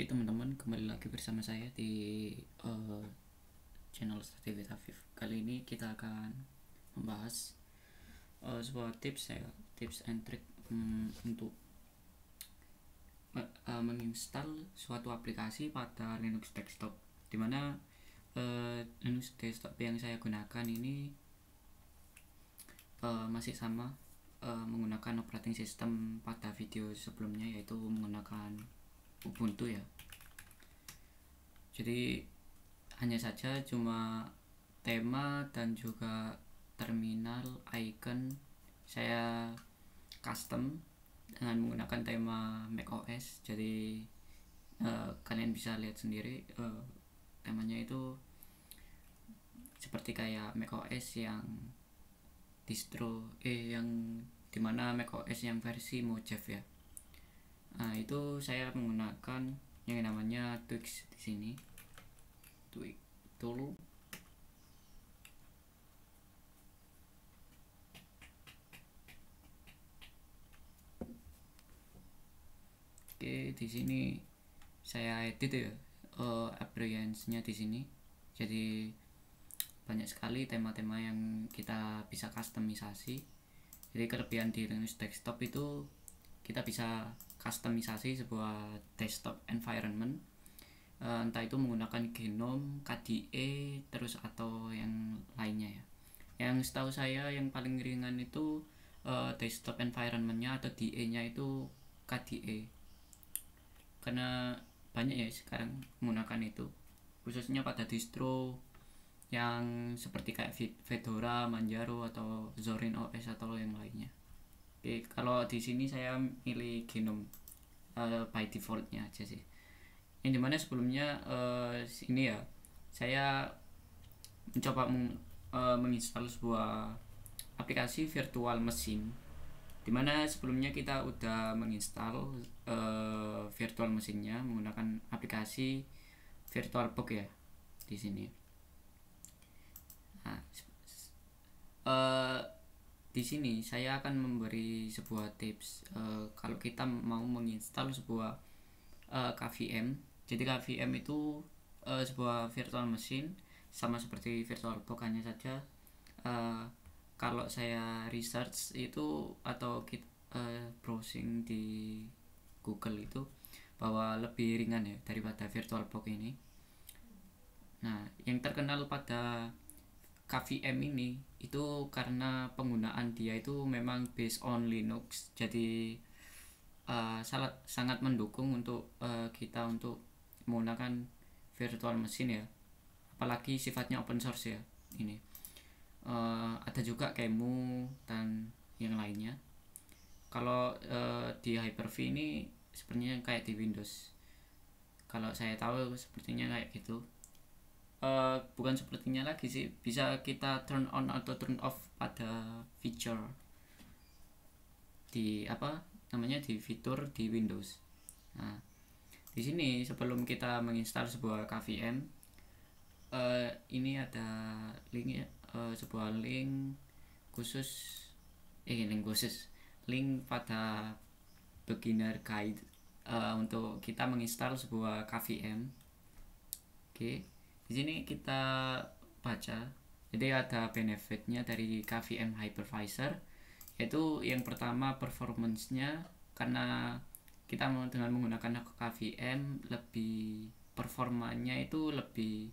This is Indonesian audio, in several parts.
Oke teman-teman kembali lagi bersama saya di uh, channel Stativis Afif Kali ini kita akan membahas uh, sebuah tips ya Tips and trick um, untuk uh, menginstal suatu aplikasi pada Linux desktop Dimana uh, Linux desktop yang saya gunakan ini uh, masih sama uh, menggunakan operating system pada video sebelumnya yaitu menggunakan Ubuntu ya jadi hanya saja cuma tema dan juga terminal icon saya custom dengan menggunakan tema macOS jadi uh, kalian bisa lihat sendiri uh, temanya itu seperti kayak macOS yang distro eh yang dimana macOS yang versi Mojave ya nah, itu saya menggunakan yang namanya Twix di sini Twix dulu Oke, di sini saya edit ya uh, eh, appearance-nya di sini. Jadi banyak sekali tema-tema yang kita bisa customisasi. Jadi kelebihan di Linux desktop itu kita bisa kustomisasi sebuah desktop environment uh, entah itu menggunakan genome, KDE, terus atau yang lainnya ya. Yang setahu saya yang paling ringan itu uh, desktop environmentnya atau DE-nya itu KDE. Karena banyak ya sekarang menggunakan itu, khususnya pada distro yang seperti kayak Fedora, Manjaro atau Zorin OS atau yang lainnya. Oke, kalau di sini saya milih genom uh, eh, by defaultnya aja sih. Yang dimana sebelumnya uh, ini ya, saya mencoba meng, uh, menginstal sebuah aplikasi virtual mesin. Dimana sebelumnya kita udah menginstal uh, virtual mesinnya menggunakan aplikasi virtual VirtualBox ya di sini. Nah, uh, di sini saya akan memberi sebuah tips uh, kalau kita mau menginstal sebuah uh, eh, KVM jadi KVM itu uh, sebuah virtual machine sama seperti virtual box hanya saja uh, kalau saya research itu atau kita, uh, browsing di Google itu bahwa lebih ringan ya daripada virtual box ini nah yang terkenal pada KVM ini itu karena penggunaan dia itu memang based on Linux jadi uh, eh, sangat sangat mendukung untuk uh, kita untuk menggunakan virtual machine ya apalagi sifatnya open source ya ini uh, ada juga Kemu dan yang lainnya kalau uh, di Hyper-V ini sepertinya kayak di Windows kalau saya tahu sepertinya kayak gitu Eh, bukan sepertinya lagi sih bisa kita turn on atau turn off pada feature di apa namanya di fitur di Windows. Nah, di sini sebelum kita menginstal sebuah KVM uh, eh, ini ada link uh, sebuah link khusus eh link khusus link pada beginner guide uh, untuk kita menginstal sebuah KVM. Oke. Okay. Di sini kita baca jadi ada benefitnya dari KVM hypervisor yaitu yang pertama performance-nya karena kita dengan menggunakan KVM lebih performanya itu lebih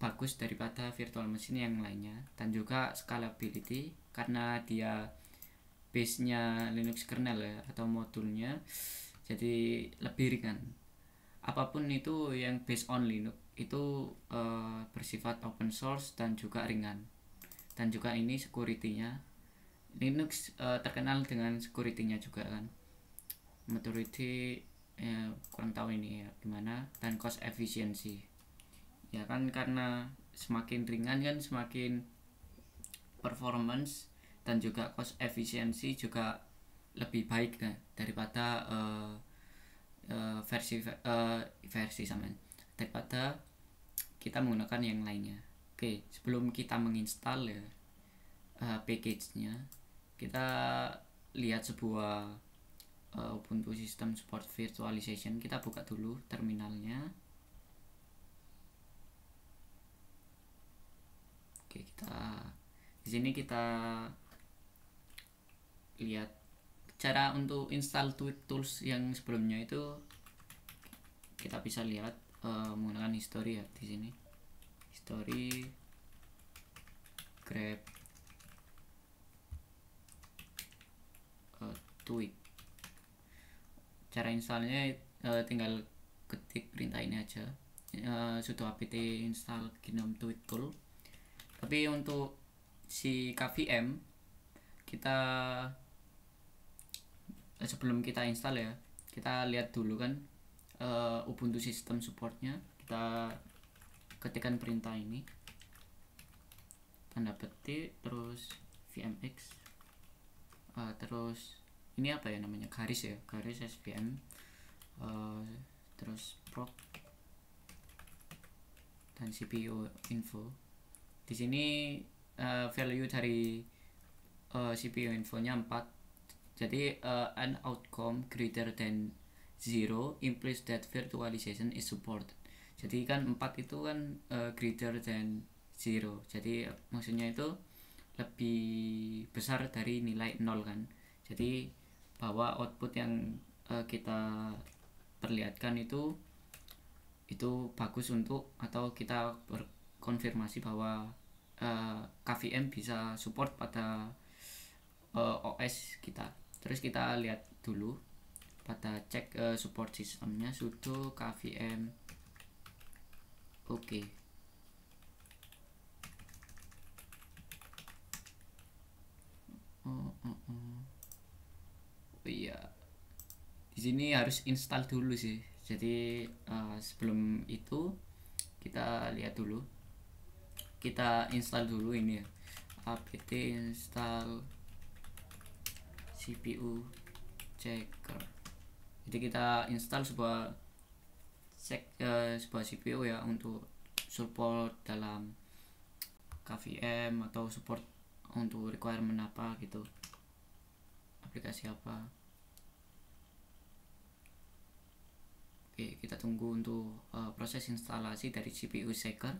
bagus daripada virtual machine yang lainnya dan juga scalability karena dia base-nya Linux kernel ya atau modulnya jadi lebih ringan apapun itu yang base on Linux itu uh, bersifat open source dan juga ringan dan juga ini security-nya Linux uh, terkenal dengan security-nya juga kan maturity ya, kurang tahu ini ya gimana dan cost efficiency ya kan karena semakin ringan kan semakin performance dan juga cost efficiency juga lebih baik kan daripada uh, uh, versi uh, versi sama daripada kita menggunakan yang lainnya oke sebelum kita menginstal ya uh, package-nya kita lihat sebuah uh, Ubuntu System Support Virtualization kita buka dulu terminalnya oke kita di sini kita lihat cara untuk install tools yang sebelumnya itu kita bisa lihat menggunakan history ya di sini history grab uh, eh, tweet cara installnya uh, tinggal ketik perintah ini aja uh, eh, sudo apt install gnome tweet tool tapi untuk si kvm kita sebelum kita install ya kita lihat dulu kan uh, Ubuntu system supportnya kita ketikkan perintah ini tanda petik terus vmx uh, eh, terus ini apa ya namanya garis ya garis svm uh, eh, terus proc dan cpu info di sini uh, value dari uh, cpu infonya 4 jadi uh, an outcome greater than zero implies that virtualization is supported. Jadi kan 4 itu kan uh, greater than zero. Jadi eh, maksudnya itu lebih besar dari nilai nol kan. Jadi bahwa output yang uh, kita perlihatkan itu itu bagus untuk atau kita berkonfirmasi bahwa uh, KVM bisa support pada uh, OS kita. Terus kita lihat dulu pada cek uh, support sistemnya sudo kvm oke okay. oh, oh, oh. oh iya di sini harus install dulu sih jadi uh, sebelum itu kita lihat dulu kita install dulu ini ya apt install cpu checker jadi kita install sebuah cek uh, eh, sebuah CPU ya untuk support dalam KVM atau support untuk requirement apa gitu aplikasi apa oke kita tunggu untuk uh, proses instalasi dari CPU Shaker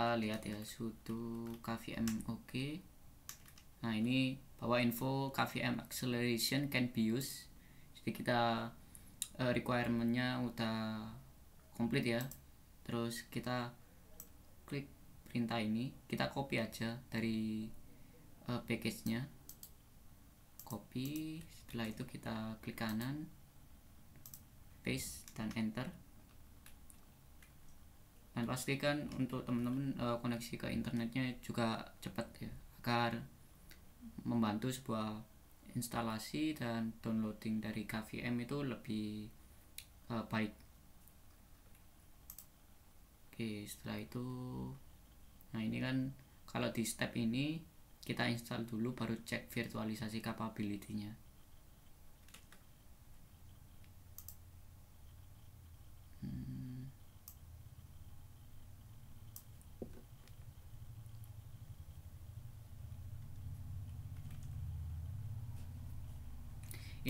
kita lihat ya sudo kvm oke okay. nah ini bahwa info kvm acceleration can be used jadi kita uh, requirementnya udah komplit ya terus kita klik perintah ini kita copy aja dari uh, e, package nya copy setelah itu kita klik kanan paste dan enter dan pastikan untuk teman-teman uh, koneksi ke internetnya juga cepat ya agar membantu sebuah instalasi dan downloading dari KVM itu lebih uh, baik oke setelah itu nah ini kan kalau di step ini kita install dulu baru cek virtualisasi capability-nya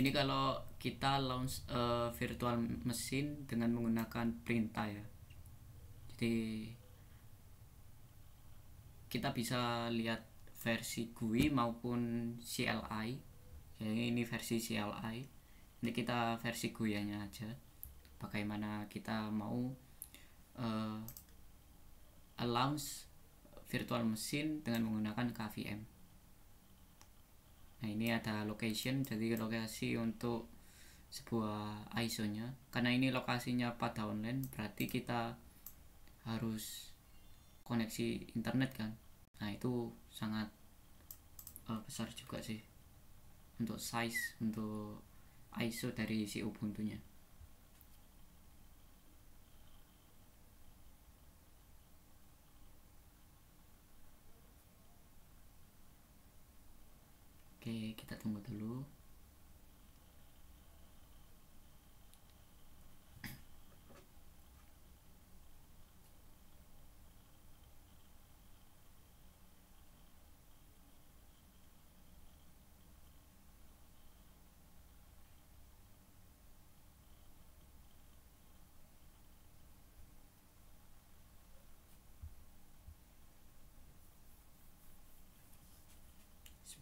ini kalau kita launch uh, virtual mesin dengan menggunakan perintah ya jadi kita bisa lihat versi GUI maupun CLI jadi ini versi CLI ini kita versi GUI nya aja bagaimana kita mau uh, launch virtual mesin dengan menggunakan KVM nah ini ada location jadi lokasi untuk sebuah ISO nya karena ini lokasinya pada online berarti kita harus koneksi internet kan nah itu sangat uh, besar juga sih untuk size untuk ISO dari si Ubuntu nya Oke, kita tunggu dulu.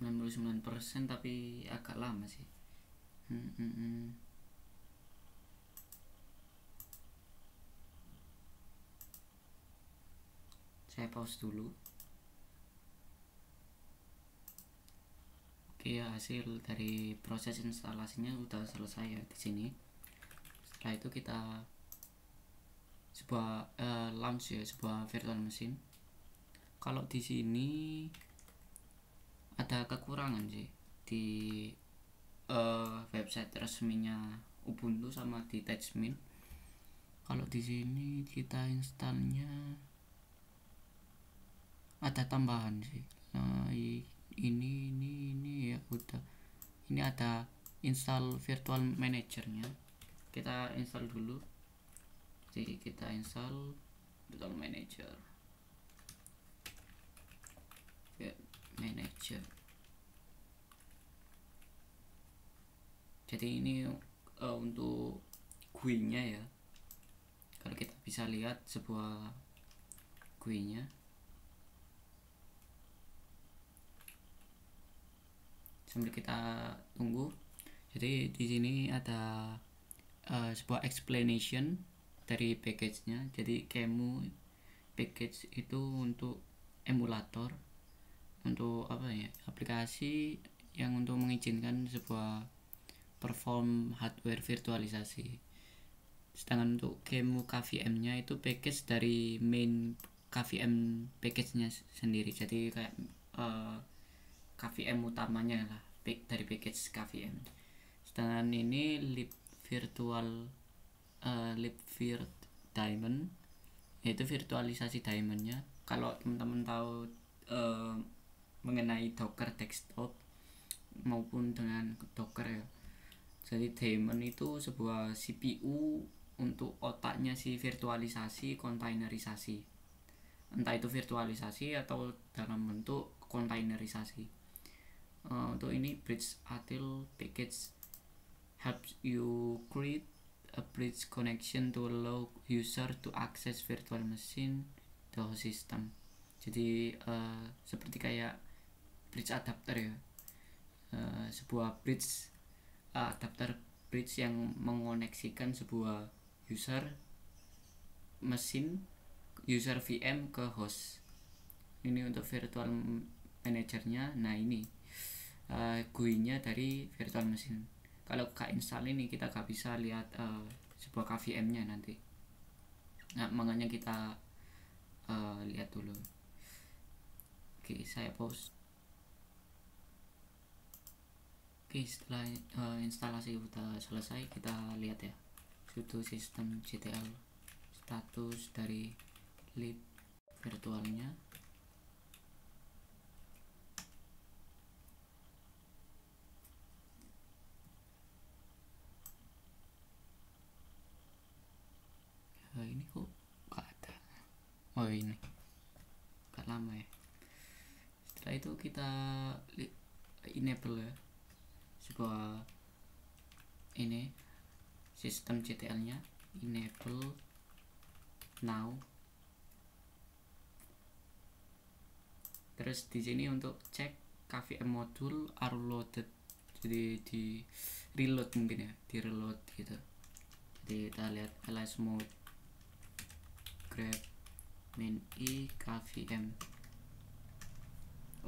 99% tapi agak lama sih hmm, hmm, hmm. saya pause dulu oke ya hasil dari proses instalasinya sudah selesai ya di sini setelah itu kita sebuah uh, launch ya sebuah virtual mesin kalau di sini ada kekurangan sih di uh, website resminya Ubuntu sama di Touchmin. kalau di sini kita installnya ada tambahan sih nah, ini ini ini ya udah ini ada install virtual manager-nya. kita install dulu jadi kita install virtual manager manager jadi ini uh, untuk kuenya ya kalau kita bisa lihat sebuah kuenya sambil kita tunggu jadi di sini ada uh, sebuah explanation dari package-nya jadi kamu package itu untuk emulator untuk apa ya aplikasi yang untuk mengizinkan sebuah perform hardware virtualisasi sedangkan untuk game KVM nya itu package dari main KVM package nya sendiri jadi kayak uh, eh, KVM utamanya lah dari package KVM sedangkan ini lip virtual uh, lip virt diamond yaitu virtualisasi diamondnya kalau teman-teman tahu uh, mengenai Docker desktop maupun dengan Docker ya. Jadi daemon itu sebuah CPU untuk otaknya si virtualisasi kontainerisasi. Entah itu virtualisasi atau dalam bentuk kontainerisasi. Uh, eh, untuk ini bridge atil package helps you create a bridge connection to allow user to access virtual machine the system. Jadi uh, seperti kayak bridge adapter ya uh, sebuah bridge uh, adapter bridge yang mengoneksikan sebuah user mesin user VM ke host ini untuk virtual manajernya nah ini uh, eh, GUI nya dari virtual mesin kalau ke install ini kita gak bisa lihat uh, sebuah KVM nya nanti nah makanya kita uh, lihat dulu oke saya pause Oke setelah uh, instalasi kita selesai kita lihat ya sudo sistem CTL status dari lib virtualnya ya, ini kok gak ada oh ini gak lama ya setelah itu kita enable ya sebuah ini sistem CTL nya enable now terus di sini untuk cek KVM modul are loaded jadi di reload mungkin ya di reload gitu jadi kita lihat ls mode grab main i kvm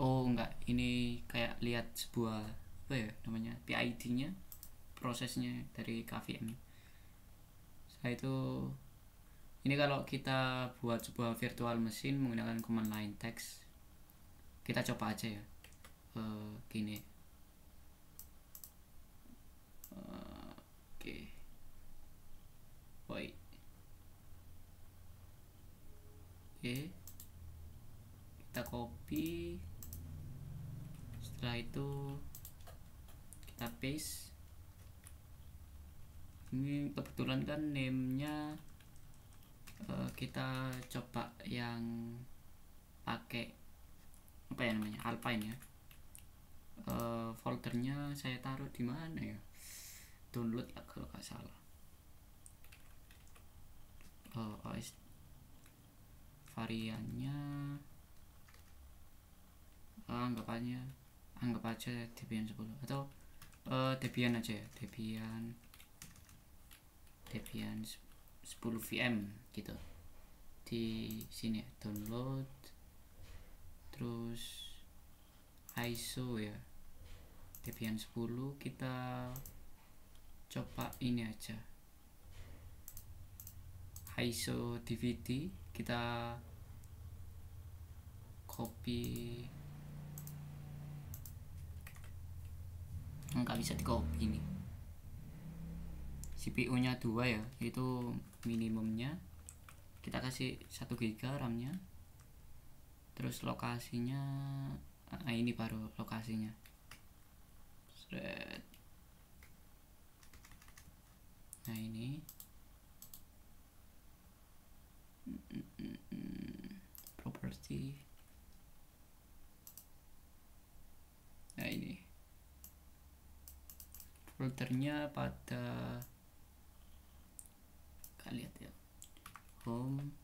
oh enggak ini kayak lihat sebuah apa ya namanya PID-nya prosesnya dari KVM setelah itu ini kalau kita buat sebuah virtual mesin menggunakan command line text kita coba aja ya e, gini eh, oke okay. wait kita copy setelah itu database ini kebetulan kan namenya uh, kita coba yang pakai apa ya namanya Alpine ya uh, foldernya saya taruh di mana ya download lah kalau nggak salah uh, OS variannya uh, anggapannya anggap aja Debian 10 atau uh, Debian aja ya Debian Debian 10 VM gitu di sini ya download terus ISO ya Debian 10 kita coba ini aja ISO DVD kita copy nggak bisa di copy nih CPU nya dua ya itu minimumnya kita kasih 1 giga RAM nya terus lokasinya nah ini baru lokasinya nah ini mm, mm, mm, property Routernya pada kalian lihat ya home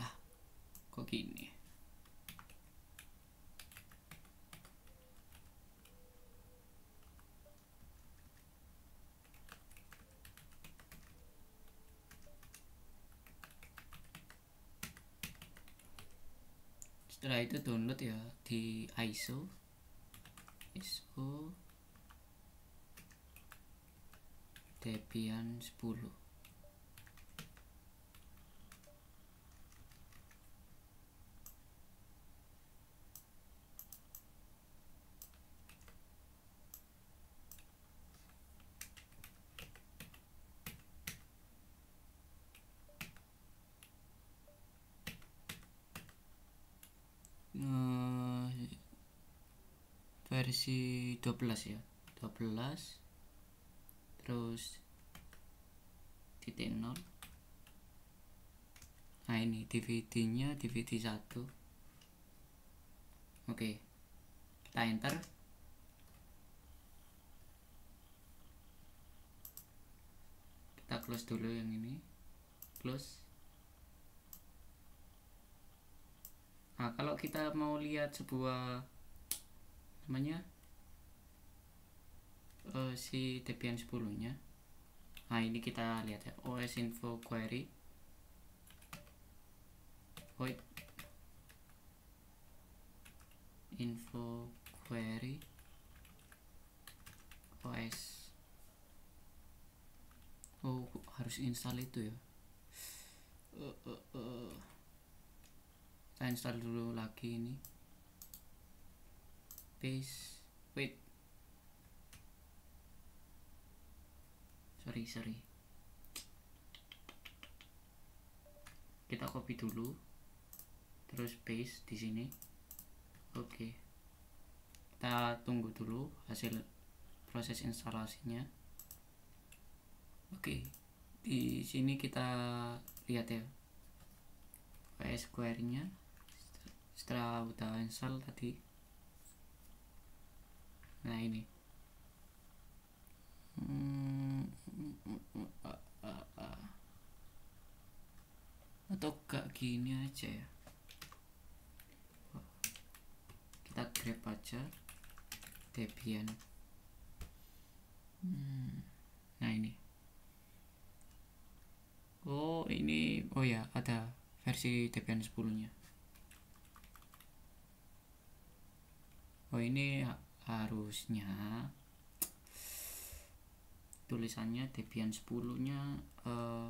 ah kok gini setelah itu download ya di ISO ISO Debian 10 versi 12 ya 12 terus titik 0 nah ini DVD nya DVD 1 oke okay. kita enter kita close dulu yang ini close nah kalau kita mau lihat sebuah namanya uh, si Debian 10 nya nah ini kita lihat ya OS info query void info query OS oh harus install itu ya uh, eh, uh, eh, uh. kita nah, install dulu lagi ini space wait sorry sorry kita copy dulu terus paste di sini oke okay. kita tunggu dulu hasil proses instalasinya oke okay. di sini kita lihat ya PS square nya setelah udah install tadi nah ini hmm, atau gak gini aja ya kita grab aja Debian hmm, nah ini oh ini oh ya ada versi Debian 10 nya oh ini harusnya tulisannya Debian 10 nya uh,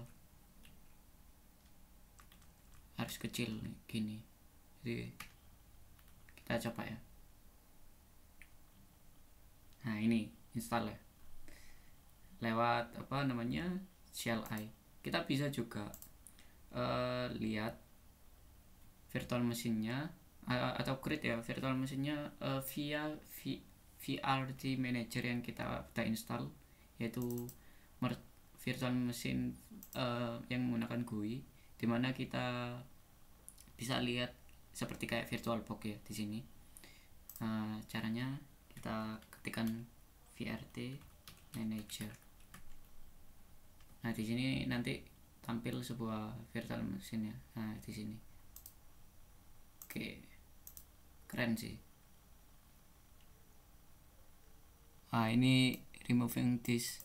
harus kecil gini jadi kita coba ya nah ini install ya lewat apa namanya shell i kita bisa juga uh, lihat virtual mesinnya atau create ya virtual mesinnya uh, eh, via v, VRT manager yang kita kita install yaitu virtual mesin uh, eh, yang menggunakan GUI dimana kita bisa lihat seperti kayak virtual box ya di sini uh, caranya kita ketikkan VRT manager nah di sini nanti tampil sebuah virtual mesin ya nah di sini oke keren sih ah ini removing this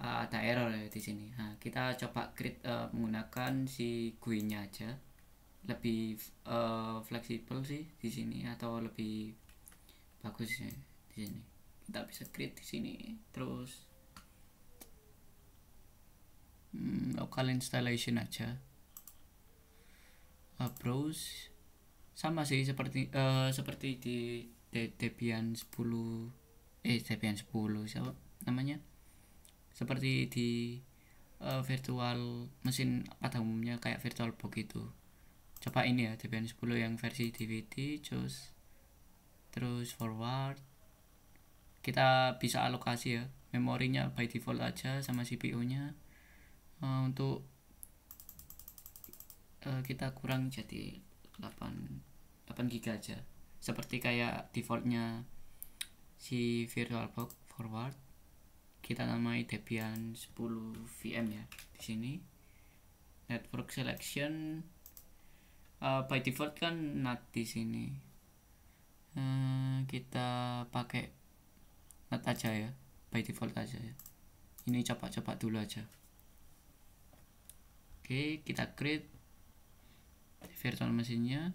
uh, ada error ya di sini nah, kita coba create uh, menggunakan si GUI nya aja lebih uh, fleksibel sih di sini atau lebih bagus ya di sini kita bisa create di sini terus hmm, local installation aja uh, browse sama sih seperti uh, seperti di De Debian 10 eh Debian 10 siapa namanya seperti di uh, virtual mesin pada umumnya kayak virtual box itu coba ini ya Debian 10 yang versi DVD choose terus forward kita bisa alokasi ya memorinya by default aja sama CPU nya uh, eh, untuk uh, kita kurang jadi 8 8 giga aja seperti kayak defaultnya si VirtualBox forward kita namai Debian 10 VM ya di sini network selection uh, by default kan NAT di sini uh, kita pakai NAT aja ya by default aja ya ini coba-coba dulu aja oke okay, kita create virtual mesinnya